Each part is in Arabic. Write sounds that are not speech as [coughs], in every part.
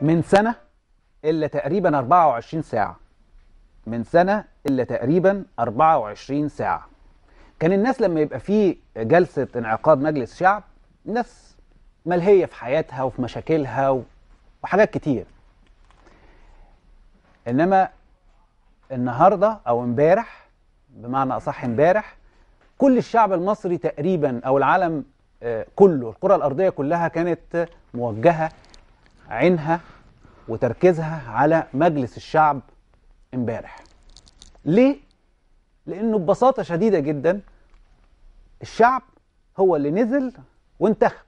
من سنة إلا تقريبا 24 ساعة من سنة إلا تقريبا 24 ساعة كان الناس لما يبقى في جلسة انعقاد مجلس شعب الناس ملهية في حياتها وفي مشاكلها وحاجات كتير إنما النهاردة أو امبارح بمعنى أصح امبارح كل الشعب المصري تقريبا أو العالم آه، كله الكرة الأرضية كلها كانت موجهة عينها وتركيزها على مجلس الشعب امبارح ليه؟ لأنه ببساطة شديدة جدا الشعب هو اللي نزل وانتخب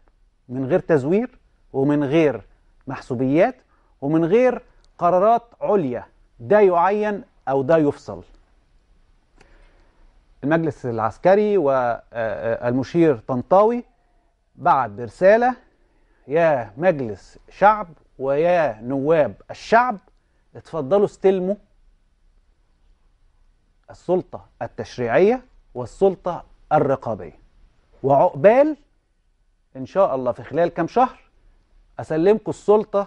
من غير تزوير ومن غير محسوبيات ومن غير قرارات عليا ده يعين أو ده يفصل المجلس العسكري والمشير طنطاوي بعد رسالة يا مجلس شعب ويا نواب الشعب اتفضلوا استلموا السلطة التشريعية والسلطة الرقابية وعقبال إن شاء الله في خلال كام شهر أسلمكم السلطة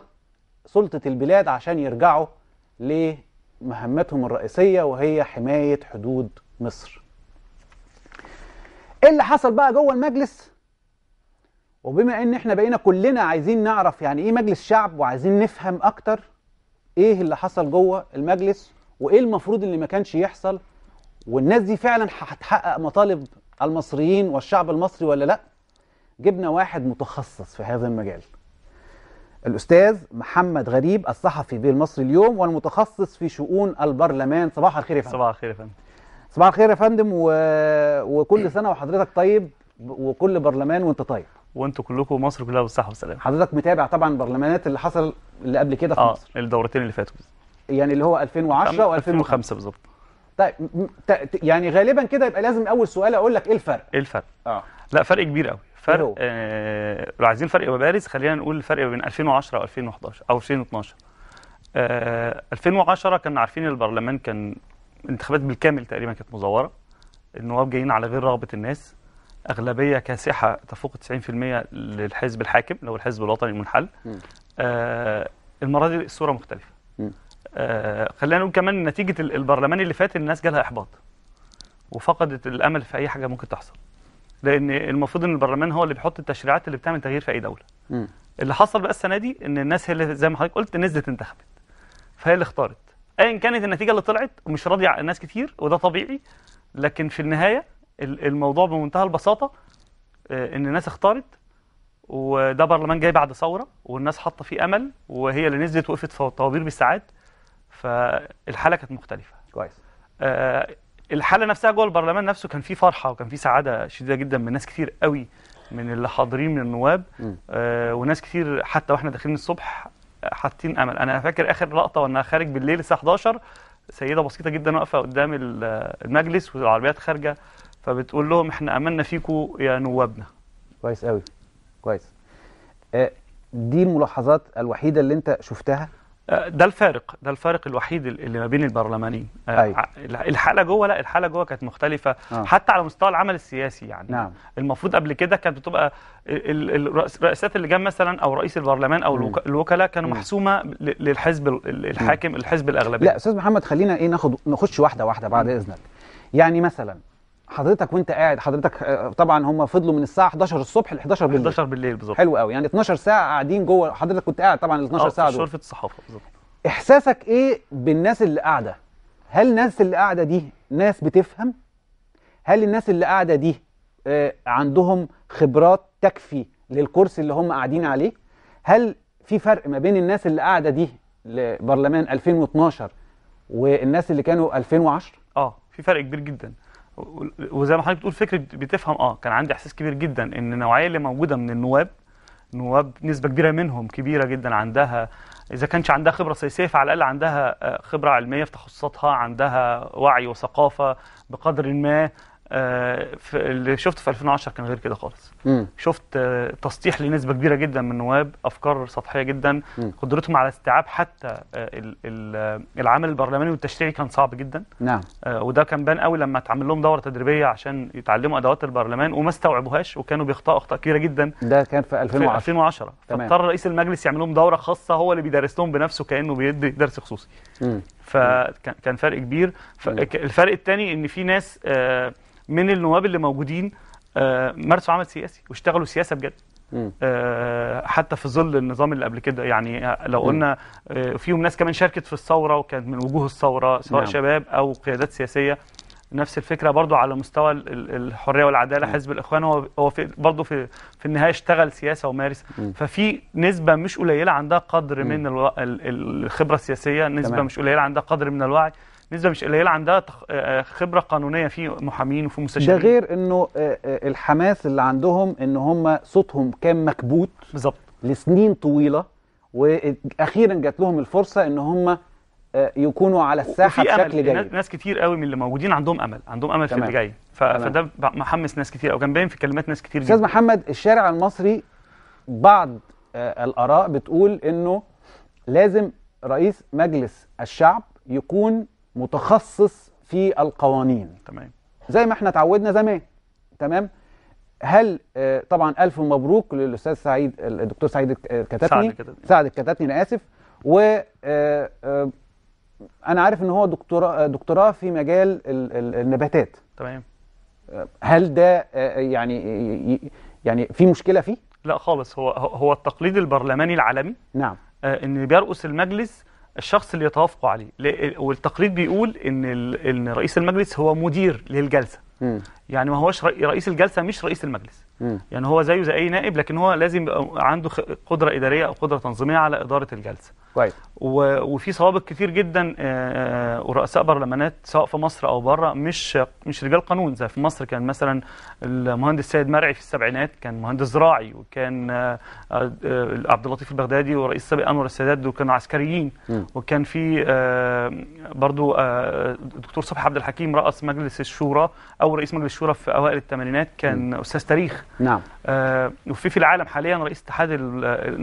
سلطة البلاد عشان يرجعوا لمهمتهم الرئيسية وهي حماية حدود مصر إيه اللي حصل بقى جوه المجلس وبما ان احنا بقينا كلنا عايزين نعرف يعني ايه مجلس شعب وعايزين نفهم اكتر ايه اللي حصل جوه المجلس وايه المفروض اللي ما كانش يحصل والناس دي فعلا هتحقق مطالب المصريين والشعب المصري ولا لا جبنا واحد متخصص في هذا المجال الاستاذ محمد غريب الصحفي بالمصري اليوم والمتخصص في شؤون البرلمان صباح الخير يا فندم صباح الخير يا فندم صباح الخير يا فندم و... وكل سنه وحضرتك طيب وكل برلمان وانت طيب وانتوا كلكم مصر كلها بالصحه والسلامه حضرتك متابع طبعا برلمانات اللي حصل اللي قبل كده في آه مصر الدورتين اللي فاتوا يعني اللي هو 2010 و2005 بالظبط طيب يعني غالبا كده يبقى لازم اول سؤال اقول لك ايه الفرق ايه الفرق اه لا فرق كبير قوي فرق لو إيه آه لو عايزين فرق بارز خلينا نقول الفرق بين 2010 و2011 او 2012 آه 2010 كنا عارفين البرلمان كان انتخابات بالكامل تقريبا كانت مزوره النواب جايين على غير رغبه الناس اغلبيه كاسحه تفوق 90% للحزب الحاكم اللي هو الحزب الوطني المنحل آه المره دي الصوره مختلفه آه خلينا نقول كمان نتيجه البرلمان اللي فات الناس جالها احباط وفقدت الامل في اي حاجه ممكن تحصل لان المفروض ان البرلمان هو اللي بيحط التشريعات اللي بتعمل تغيير في اي دوله م. اللي حصل بقى السنه دي ان الناس هي اللي زي ما حضرتك قلت نزلت انتخبت فهي اللي اختارت ايا كانت النتيجه اللي طلعت ومش راضيه ناس كتير وده طبيعي لكن في النهايه الموضوع بمنتهى البساطه آه، ان الناس اختارت وده برلمان جاي بعد ثوره والناس حاطه فيه امل وهي اللي نزلت وقفت في الطوابير بالساعات فالحاله كانت مختلفه كويس آه الحاله نفسها جوه البرلمان نفسه كان فيه فرحه وكان فيه سعاده شديده جدا من ناس كتير قوي من اللي حاضرين من النواب آه وناس كتير حتى واحنا داخلين الصبح حاطين امل انا فاكر اخر لقطه وانا خارج بالليل الساعه 11 سيده بسيطه جدا واقفه قدام المجلس والعربيات خارجه فبتقول لهم احنا امنا فيكم يا نوابنا كويس قوي كويس آه، دي الملاحظات الوحيده اللي انت شفتها آه، ده الفارق ده الفارق الوحيد اللي ما بين البرلمانيين أيوة. الحاله جوه لا الحاله جوه كانت مختلفه آه. حتى على مستوى العمل السياسي يعني نعم. المفروض قبل كده كانت بتبقى الرئاسات جنب مثلا او رئيس البرلمان او الوكلاء كانوا محسومه للحزب الحاكم الحزب الاغلبيه لا استاذ محمد خلينا ايه ناخد نخش واحده واحده بعد اذنك يعني مثلا حضرتك وانت قاعد حضرتك آه، طبعا هم فضلوا من الساعه 11 الصبح ل 11 بالليل 11 بالليل بالظبط حلو قوي يعني 12 ساعه قاعدين جوه حضرتك كنت قاعد طبعا ال 12 آه، ساعه دول شرفه الصحافه بالظبط احساسك ايه بالناس اللي قاعده هل الناس اللي قاعده دي ناس بتفهم هل الناس اللي قاعده دي آه، عندهم خبرات تكفي للكرسي اللي هم قاعدين عليه هل في فرق ما بين الناس اللي قاعده دي لبرلمان 2012 والناس اللي كانوا 2010 اه في فرق كبير جدا وزي ما حضرتك بتقول فكره بتفهم اه كان عندي احساس كبير جدا ان النوعيه اللي موجوده من النواب نواب نسبه كبيره منهم كبيره جدا عندها اذا كانش عندها خبره سياسيه فعلى الاقل عندها آه، خبره علميه في تخصصاتها عندها وعي وثقافه بقدر ما آه، اللي شفته في 2010 كان غير كده خالص مم. شفت آه، تسطيح لنسبه كبيره جدا من النواب افكار سطحيه جدا مم. قدرتهم على استيعاب حتى آه، العمل البرلماني والتشريعي كان صعب جدا نعم وده كان بان قوي لما اتعمل لهم دوره تدريبيه عشان يتعلموا ادوات البرلمان وما استوعبوهاش وكانوا بيخطئوا اخطاء كبيره جدا ده كان في 2010 في 2010 فاضطر رئيس المجلس يعمل لهم دوره خاصه هو اللي بيدرس لهم بنفسه كانه بيدي درس خصوصي مم. فكان فرق كبير الفرق الثاني ان في ناس آه، من النواب اللي موجودين آه، مارسوا عمل سياسي واشتغلوا سياسه بجد آه، حتى في ظل النظام اللي قبل كده يعني لو قلنا فيهم ناس كمان شاركت في الثوره وكانت من وجوه الثوره سواء نعم. شباب او قيادات سياسيه نفس الفكره برضو على مستوى الحريه والعداله حزب الاخوان هو هو في برضو في في النهايه اشتغل سياسه ومارس ففي نسبه مش قليله عندها قدر من الخبره السياسيه نسبه تمام. مش قليله عندها قدر من الوعي نسبه مش قليله عندها آه، آه، خبره قانونيه في محامين وفي مستشارين ده غير انه آه، الحماس اللي عندهم ان هم صوتهم كان مكبوت بالظبط لسنين طويله واخيرا جات لهم الفرصه ان هم آه، يكونوا على الساحه بشكل جيد ناس كتير قوي من اللي موجودين عندهم امل عندهم امل تمام. في اللي جاي ف... فده محمس ناس كتير او كان باين في كلمات ناس كتير استاذ محمد الشارع المصري بعض آه، الاراء بتقول انه لازم رئيس مجلس الشعب يكون متخصص في القوانين تمام زي ما احنا اتعودنا زمان تمام هل آه، طبعا الف مبروك للاستاذ سعيد الدكتور سعيد الكتاتني سعد الكتاتني انا اسف و انا عارف ان هو دكتوراه دكتوراه في مجال النباتات تمام هل ده آه، يعني يعني في مشكله فيه لا خالص هو هو التقليد البرلماني العالمي نعم آه، ان بيرقص المجلس الشخص اللي يتوافقوا عليه والتقليد بيقول ان ان رئيس المجلس هو مدير للجلسه م. يعني ما هوش رئيس الجلسه مش رئيس المجلس م. يعني هو زيه زي اي نائب لكن هو لازم يبقى عنده قدره اداريه او قدره تنظيميه على اداره الجلسه كويس وفي سوابق كتير جدا آه، آه، ورؤساء برلمانات سواء في مصر او بره مش مش رجال قانون زي في مصر كان مثلا المهندس سيد مرعي في السبعينات كان مهندس زراعي وكان آه، عبد اللطيف البغدادي ورئيس السابق انور السادات دول كانوا عسكريين وكان في برضو الدكتور صبحي عبد الحكيم رأس مجلس الشورى او رئيس مجلس الشورى في اوائل الثمانينات كان م. استاذ تاريخ نعم وفي في العالم حاليا رئيس اتحاد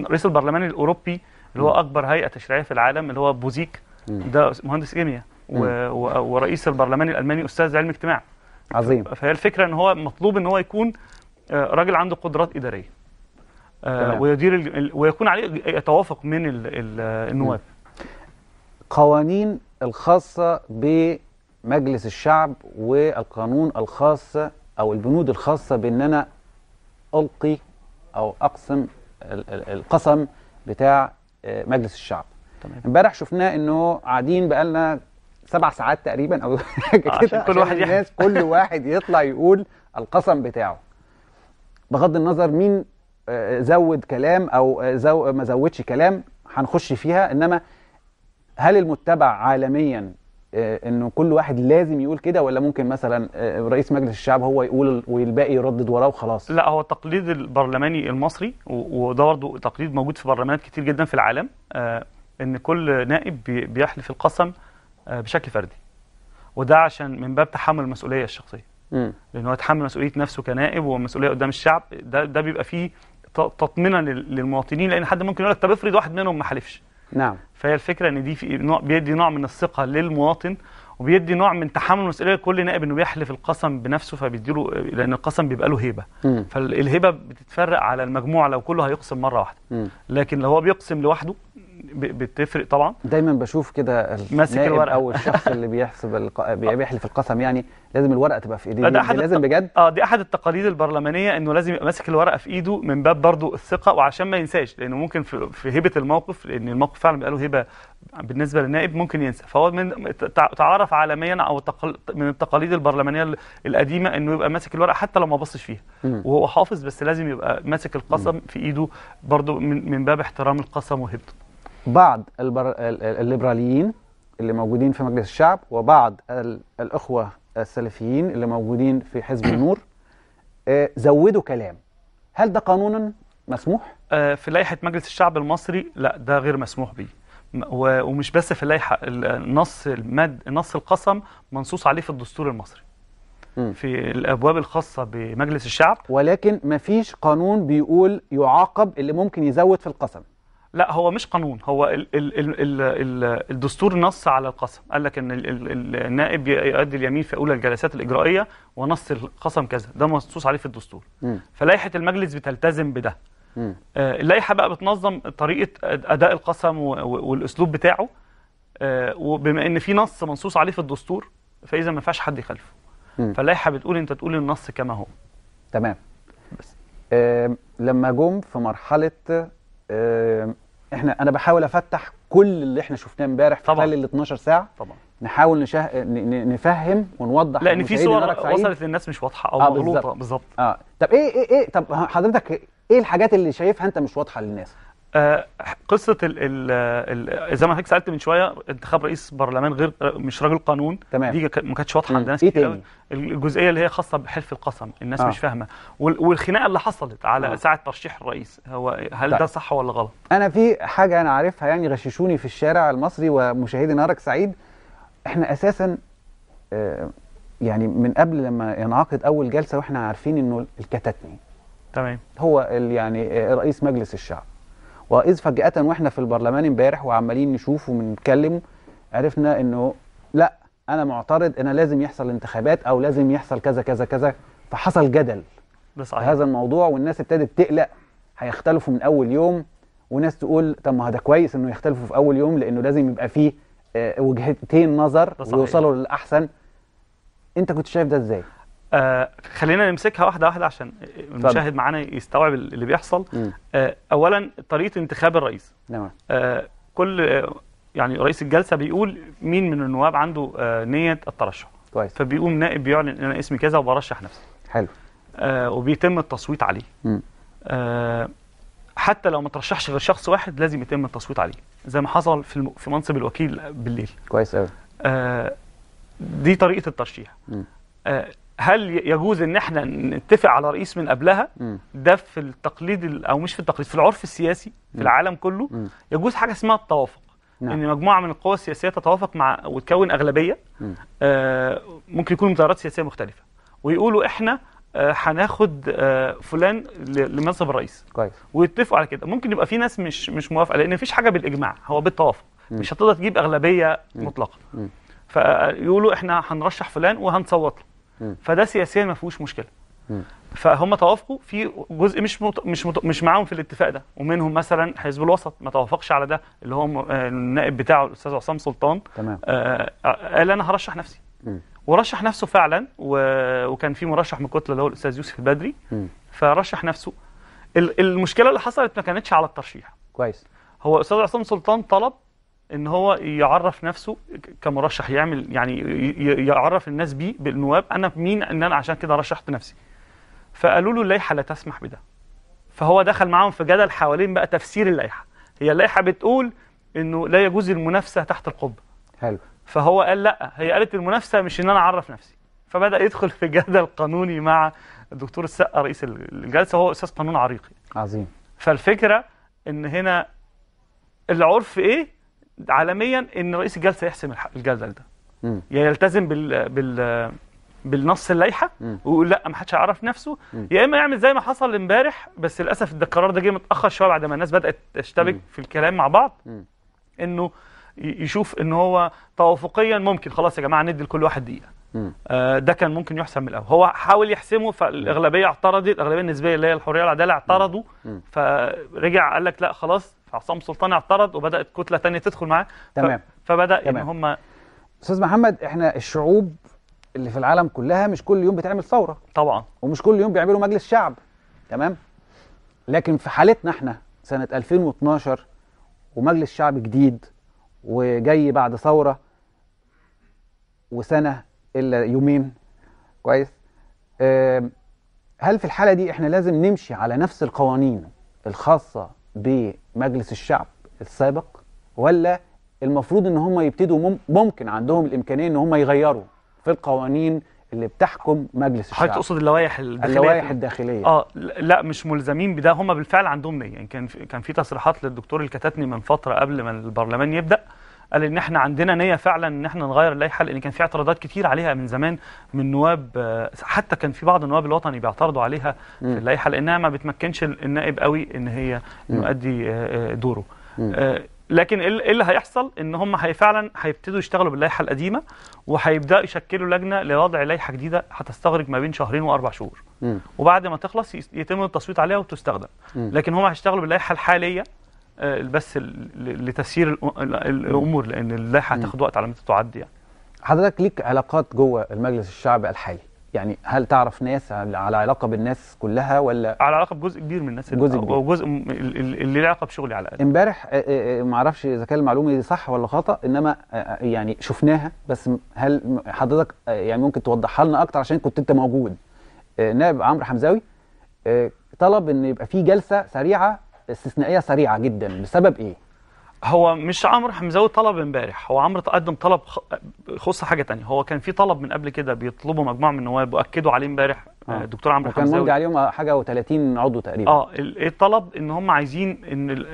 رئيس البرلمان الاوروبي اللي هو اكبر هيئه تشريعيه في العالم اللي هو بوزيك ده مهندس كيمياء ورئيس البرلمان الالماني استاذ علم اجتماع عظيم فهي الفكره ان هو مطلوب ان هو يكون آه، راجل عنده قدرات اداريه آه، ويدير ويكون عليه توافق من آه، النواب قوانين الخاصه بمجلس الشعب والقانون الخاص او البنود الخاصه بان انا القي او اقسم القسم بتاع آه، مجلس الشعب امبارح شفناه انه قاعدين بقالنا سبع ساعات تقريبا او [laughs] كده كل واحد الناس كل واحد يطلع يقول القسم بتاعه بغض النظر مين آه، زود كلام او آه، زو ما زودش كلام هنخش فيها انما هل المتبع عالميا آه، انه كل واحد لازم يقول كده ولا ممكن مثلا آه، رئيس مجلس الشعب هو يقول والباقي يردد وراه وخلاص لا هو التقليد البرلماني المصري وده برضه تقليد موجود في برلمانات كتير جدا في العالم آه، ان كل نائب بيحلف القسم بشكل فردي وده عشان من باب تحمل المسؤوليه الشخصيه لان هو يتحمل مسؤوليه نفسه كنائب ومسؤوليه قدام الشعب ده ده بيبقى فيه تطمينا للمواطنين لان حد ممكن يقول لك طب افرض واحد منهم ما حلفش نعم فهي الفكره ان دي في نوع بيدي نوع من الثقه للمواطن وبيدي نوع من تحمل المسؤوليه لكل نائب انه بيحلف القسم بنفسه فبيديله لان القسم بيبقى له هيبه مم. فالهيبه بتتفرق على المجموع لو كله هيقسم مره واحده مم. لكن لو هو بيقسم لوحده بتفرق طبعا دايما بشوف كده ماسك الورقه او الشخص اللي بيحسب الق... بيحلف القسم يعني لازم الورقه تبقى في ايديه ده أحد لازم بجد اه دي احد التقاليد البرلمانيه انه لازم يبقى ماسك الورقه في ايده من باب برضو الثقه وعشان ما ينساش لانه ممكن في, في هبه الموقف لان الموقف فعلا بقى له هبه بالنسبه للنائب ممكن ينسى فهو من تعارف عالميا او التقل... من التقاليد البرلمانيه القديمه انه يبقى ماسك الورقه حتى لو ما بصش فيها وهو حافظ بس لازم يبقى ماسك القسم في ايده برضو من, من باب احترام القسم وهبته بعض البر... الليبراليين اللي موجودين في مجلس الشعب وبعض الأخوة السلفيين اللي موجودين في حزب [coughs] النور آه، زودوا كلام هل ده قانونا مسموح؟ آه، في لائحة مجلس الشعب المصري لا ده غير مسموح به ومش بس في اللائحة النص الماد نص القسم منصوص عليه في الدستور المصري في الابواب الخاصه بمجلس الشعب ولكن مفيش قانون بيقول يعاقب اللي ممكن يزود في القسم لا هو مش قانون هو الدستور نص على القسم قال لك ان النائب يؤدي اليمين في اولى الجلسات الاجرائيه ونص القسم كذا ده منصوص عليه في الدستور فلائحه المجلس بتلتزم بده آه اللائحه بقى بتنظم طريقه اداء القسم والاسلوب بتاعه آه وبما ان في نص منصوص عليه في الدستور فاذا ما فيهاش حد يخالفه فاللائحه بتقول انت تقول النص كما هو تمام بس آه لما جم في مرحله احنا انا بحاول افتح كل اللي احنا شفناه امبارح في خلال ال 12 ساعه طبعا نحاول نشه... نفهم ونوضح لان في صور وصلت للناس مش واضحه او آه مغلوطه بالظبط اه طب ايه ايه ايه طب حضرتك ايه الحاجات اللي شايفها انت مش واضحه للناس آه، قصه ال ال زي ما حضرتك سالت من شويه انتخاب رئيس برلمان غير مش راجل قانون تمام. دي ما كانتش واضحه عند ناس كتير إيه الجزئيه اللي هي خاصه بحلف القسم الناس آه. مش فاهمه والخناقه اللي حصلت على آه. ساعه ترشيح الرئيس هو هل طيب. ده صح ولا غلط انا في حاجه انا عارفها يعني غششوني في الشارع المصري ومشاهدي نارك سعيد احنا اساسا آه يعني من قبل لما ينعقد اول جلسه واحنا عارفين انه الكتتني تمام هو يعني آه، رئيس مجلس الشعب واذ فجاه واحنا في البرلمان امبارح وعمالين نشوف ونتكلم عرفنا انه لا انا معترض ان لازم يحصل انتخابات او لازم يحصل كذا كذا كذا فحصل جدل بس هذا الموضوع والناس ابتدت تقلق هيختلفوا من اول يوم وناس تقول طب ما ده كويس انه يختلفوا في اول يوم لانه لازم يبقى فيه آه، وجهتين نظر ويوصلوا للاحسن انت كنت شايف ده ازاي آه خلينا نمسكها واحده واحده عشان المشاهد معانا يستوعب اللي بيحصل آه اولا طريقه انتخاب الرئيس نعم آه كل آه، يعني رئيس الجلسه بيقول مين من النواب عنده آه، نيه الترشح كويس فبيقوم نائب بيعلن ان انا اسمي كذا وبرشح نفسي حلو آه، وبيتم التصويت عليه حتى لو ما ترشحش غير شخص واحد لازم يتم التصويت عليه زي ما حصل في الم... في منصب الوكيل بالليل كويس قوي دي طريقه الترشيح هل يجوز ان احنا نتفق على رئيس من قبلها ده في التقليد او مش في التقليد في العرف السياسي في العالم كله يجوز حاجه اسمها التوافق نعم. ان مجموعه من القوى السياسيه تتوافق مع وتكون اغلبيه آه ممكن يكون تيارات سياسيه مختلفه ويقولوا احنا آه، هناخد آه فلان لمنصب الرئيس كويس ويتفقوا على كده ممكن يبقى في ناس مش مش موافقه لان مفيش حاجه بالاجماع هو بالتوافق م. مش هتقدر تجيب اغلبيه مطلقه فيقولوا احنا هنرشح فلان وهنصوت له فده سياسيا ما فيهوش مشكله فهم توافقوا في جزء مش مط... مش مط... مش معاهم في الاتفاق ده ومنهم مثلا حزب الوسط ما توافقش على ده اللي هو آه، النائب بتاعه الاستاذ عصام سلطان تمام آه... آه، قال انا هرشح نفسي ورشح نفسه فعلا و... وكان في مرشح من كتله اللي هو الاستاذ يوسف البدري فرشح نفسه المشكله اللي حصلت ما كانتش على الترشيح كويس هو الاستاذ عصام سلطان طلب ان هو يعرف نفسه كمرشح يعمل يعني يعرف الناس بيه بالنواب انا مين ان انا عشان كده رشحت نفسي فقالوا له اللائحه لا تسمح بده فهو دخل معاهم في جدل حوالين بقى تفسير اللائحه هي اللائحه بتقول انه لا يجوز المنافسه تحت القبه حلو فهو قال لا هي قالت المنافسه مش ان انا اعرف نفسي فبدا يدخل في جدل قانوني مع الدكتور السقا رئيس الجلسه هو استاذ قانون عريقي عظيم فالفكره ان هنا العرف ايه عالميا ان رئيس الجلسه يحسم الجدل ده يا يلتزم بال بال بالنص اللائحه ويقول لا ما حدش هيعرف نفسه يا اما يعمل زي ما حصل امبارح بس للاسف ده القرار ده جه متاخر شويه بعد ما الناس بدات تشتبك في الكلام مع بعض انه يشوف ان هو توافقيا ممكن خلاص يا جماعه ندي لكل واحد دقيقه آه ده كان ممكن يحسم من الاول هو حاول يحسمه فالاغلبيه اعترضت الاغلبيه النسبيه اللي هي الحريه والعداله اعترضوا فرجع قال لك لا خلاص فعصام سلطان اعترض وبدات كتله ثانيه تدخل معاه تمام فبدا تمام. ان هم استاذ محمد احنا الشعوب اللي في العالم كلها مش كل يوم بتعمل ثوره طبعا ومش كل يوم بيعملوا مجلس شعب تمام لكن في حالتنا احنا سنه 2012 ومجلس شعب جديد وجاي بعد ثوره وسنه الا يومين كويس هل في الحاله دي احنا لازم نمشي على نفس القوانين الخاصه بمجلس الشعب السابق ولا المفروض ان هم يبتدوا ممكن عندهم الامكانيه ان هم يغيروا في القوانين اللي بتحكم مجلس الشعب حضرتك تقصد اللوائح الداخليه اللوائح الداخليه اه لا مش ملزمين بده هم بالفعل عندهم نيه يعني كان في كان في تصريحات للدكتور الكتاتني من فتره قبل ما البرلمان يبدا قال ان احنا عندنا نيه فعلا ان احنا نغير اللائحه لان كان في اعتراضات كتير عليها من زمان من نواب حتى كان في بعض النواب الوطني بيعترضوا عليها في اللائحه لانها ما بتمكنش النائب قوي ان هي يؤدي آه، آه، دوره آه، لكن ايه اللي هيحصل ان هم هي فعلا هيبتدوا يشتغلوا باللائحه القديمه وهيبداوا يشكلوا لجنه لوضع لائحه جديده هتستغرق ما بين شهرين واربع شهور م. وبعد ما تخلص يتم التصويت عليها وتستخدم م. لكن هم هيشتغلوا باللائحه الحاليه آه، بس لتسيير الامور لان اللائحه هتاخد وقت على ما تعدي يعني حضرتك ليك علاقات جوه المجلس الشعبي الحالي يعني هل تعرف ناس على علاقه بالناس كلها ولا على علاقه بجزء كبير من الناس جزء كبير جزء اللي له علاقه بشغلي على الاقل امبارح آه، آه، ما اعرفش اذا كان المعلومه دي صح ولا خطا انما يعني شفناها بس هل حضرتك يعني ممكن توضحها لنا اكتر عشان كنت انت موجود نائب عمرو حمزاوي طلب ان يبقى في جلسه سريعه استثنائيه سريعه جدا بسبب ايه هو مش عمرو حمزاوي طلب امبارح هو عمرو تقدم طلب يخص حاجه تانية هو كان في طلب من قبل كده بيطلبه مجموعه من النواب واكدوا عليه امبارح آه. آه. دكتور عمرو حمزاوي كان مجدي عليهم حاجه و30 عضو تقريبا اه الطلب ان هم عايزين ان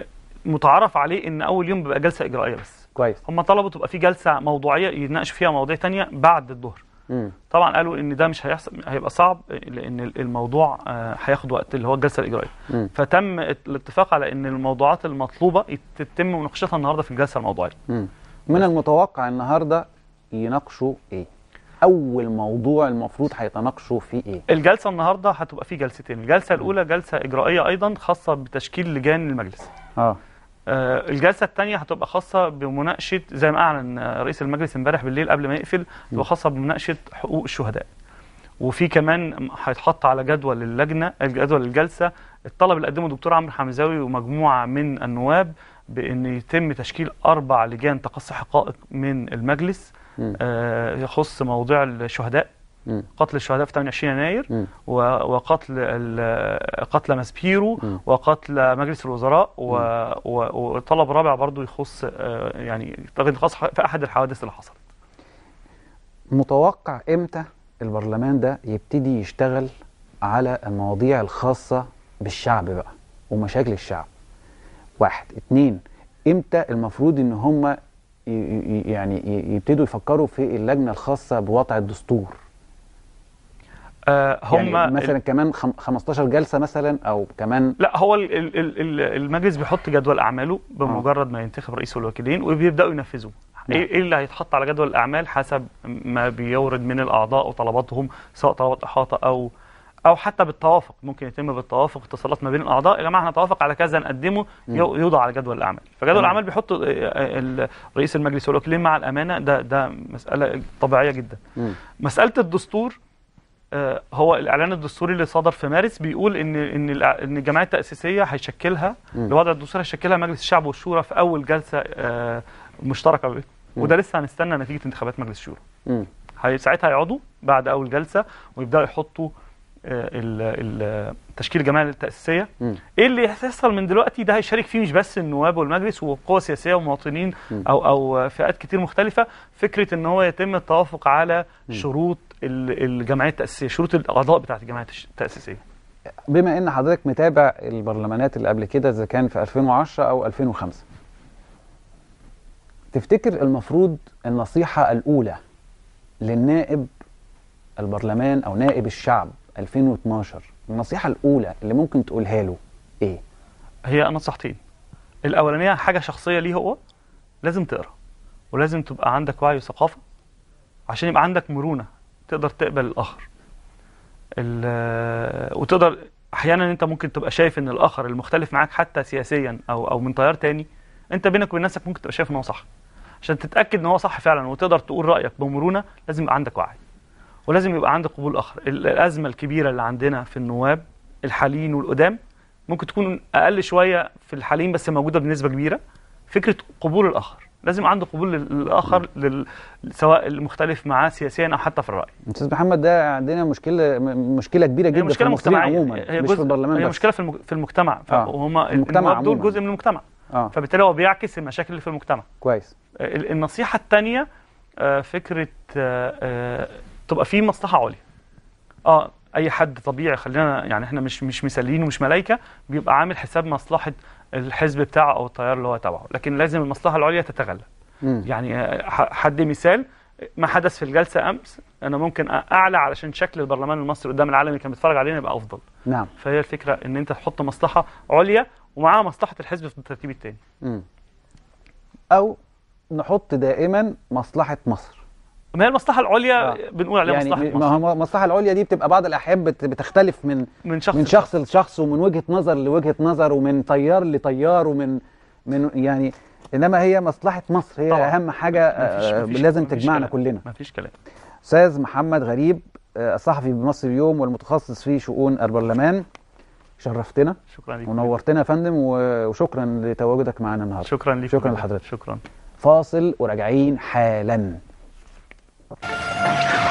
متعارف عليه ان اول يوم بيبقى جلسه اجرائيه بس كويس هم طلبوا تبقى في جلسه موضوعيه يناقشوا فيها مواضيع تانية بعد الظهر طبعا قالوا ان ده مش هيحصل هيبقى صعب لان الموضوع آه، هياخد وقت اللي هو الجلسه الاجرائيه فتم الاتفاق على ان الموضوعات المطلوبه تتم مناقشتها النهارده في الجلسه الموضوعيه من المتوقع النهارده يناقشوا ايه اول موضوع المفروض هيتناقشوا فيه ايه الجلسه النهارده هتبقى فيه جلستين الجلسه الاولى جلسه اجرائيه ايضا خاصه بتشكيل لجان المجلس اه آه، الجلسه الثانيه هتبقى خاصه بمناقشه زي ما اعلن آه، رئيس المجلس امبارح بالليل قبل ما يقفل هتبقى خاصه بمناقشه حقوق الشهداء وفي كمان هيتحط على جدول اللجنه جدول الجلسه الطلب اللي قدمه الدكتور عمرو حمزاوي ومجموعه من النواب بان يتم تشكيل اربع لجان تقصي حقائق من المجلس آه يخص موضوع الشهداء قتل الشهداء في 28 يناير وقتل قتل ماسبيرو وقتل مجلس الوزراء وطلب رابع برضه يخص آه، يعني خاص في احد الحوادث اللي حصلت متوقع امتى البرلمان ده يبتدي يشتغل على المواضيع الخاصة بالشعب بقى ومشاكل الشعب واحد اتنين امتى المفروض ان هم يعني يبتدوا يفكروا في اللجنة الخاصة بوضع الدستور آه هم يعني مثلا كمان 15 جلسه مثلا او كمان لا هو المجلس بيحط جدول اعماله بمجرد ما ينتخب رئيس الوكيلين وبيبداوا ينفذوه نعم. إيه-،, ايه اللي هيتحط على جدول الاعمال حسب ما بيورد من الاعضاء وطلباتهم سواء طلبات احاطه او او حتى بالتوافق ممكن يتم بالتوافق اتصالات ما بين الاعضاء يا جماعه احنا نتوافق على كذا نقدمه يوضع على جدول الاعمال فجدول الاعمال بيحط آه، رئيس المجلس والوكيلين مع الامانه ده ده مساله طبيعيه جدا مساله الدستور آه، هو الاعلان الدستوري اللي صدر في مارس بيقول ان ان ان الجمعيه التاسيسيه هيشكلها الوضع الدستوري هيشكلها مجلس الشعب والشورى في اول جلسه آه، مشتركه بيه. وده لسه هنستنى نتيجه انتخابات مجلس الشورى ساعتها هيقعدوا بعد اول جلسه ويبداوا يحطوا آه، تشكيل الجمعيه التاسيسيه ايه اللي هيحصل من دلوقتي ده هيشارك فيه مش بس النواب والمجلس وقوى سياسيه ومواطنين او او فئات كتير مختلفه فكره ان هو يتم التوافق على شروط الجمعيه التاسيسيه شروط الاعضاء بتاعه الجمعيه التاسيسيه بما ان حضرتك متابع البرلمانات اللي قبل كده اذا كان في 2010 او 2005 تفتكر المفروض النصيحه الاولى للنائب البرلمان او نائب الشعب 2012 النصيحه الاولى اللي ممكن تقولها له ايه هي نصيحتين الاولانيه حاجه شخصيه ليه هو لازم تقرا ولازم تبقى عندك وعي وثقافه عشان يبقى عندك مرونه تقدر تقبل الاخر وتقدر احيانا انت ممكن تبقى شايف ان الاخر المختلف معاك حتى سياسيا او او من تيار تاني انت بينك وبين نفسك ممكن تبقى شايف ان هو صح عشان تتاكد ان هو صح فعلا وتقدر تقول رايك بمرونه لازم يبقى عندك وعي ولازم يبقى عندك قبول اخر الازمه الكبيره اللي عندنا في النواب الحاليين والقدام ممكن تكون اقل شويه في الحاليين بس موجوده بنسبه كبيره فكره قبول الاخر لازم عنده قبول للاخر سواء المختلف معاه سياسيا او حتى في الراي. استاذ محمد ده عندنا مشكله مشكله كبيره جدا مشكلة في المجتمع عموما هي مش في البرلمان هي بس. مشكله في في المجتمع آه. المجتمع دول جزء من المجتمع آه. فبالتالي هو بيعكس المشاكل اللي في المجتمع. كويس. آه، النصيحه الثانيه آه، فكره آه، تبقى في مصلحه عليا. اه اي حد طبيعي خلينا يعني احنا مش مش مثاليين ومش ملائكه بيبقى عامل حساب مصلحه الحزب بتاعه او التيار اللي هو تبعه لكن لازم المصلحه العليا تتغلب مم. يعني آه، حد مثال ما حدث في الجلسه امس انا ممكن اعلى علشان شكل البرلمان المصري قدام العالم اللي كان بيتفرج علينا يبقى افضل نعم فهي الفكره ان انت تحط مصلحه عليا ومعاها مصلحه الحزب في الترتيب الثاني او نحط دائما مصلحه مصر ما هي المصلحه العليا آه. بنقول عليها يعني مصلحه ما هو المصلحه العليا دي بتبقى بعض الاحيان بتختلف من من شخص من شخص لشخص ومن وجهه نظر لوجهه نظر ومن طيار لطيار ومن من يعني انما هي مصلحه مصر هي طبعا. اهم حاجه مفيش مفيش آه، لازم مفيش تجمعنا كلام. كلنا مفيش كلام استاذ محمد غريب آه، الصحفي بمصر اليوم والمتخصص في شؤون البرلمان شرفتنا شكرا ليك ونورتنا يا فندم وشكرا لتواجدك معنا النهارده شكرا ليك شكرا لحضرتك شكرا فاصل وراجعين حالا あっ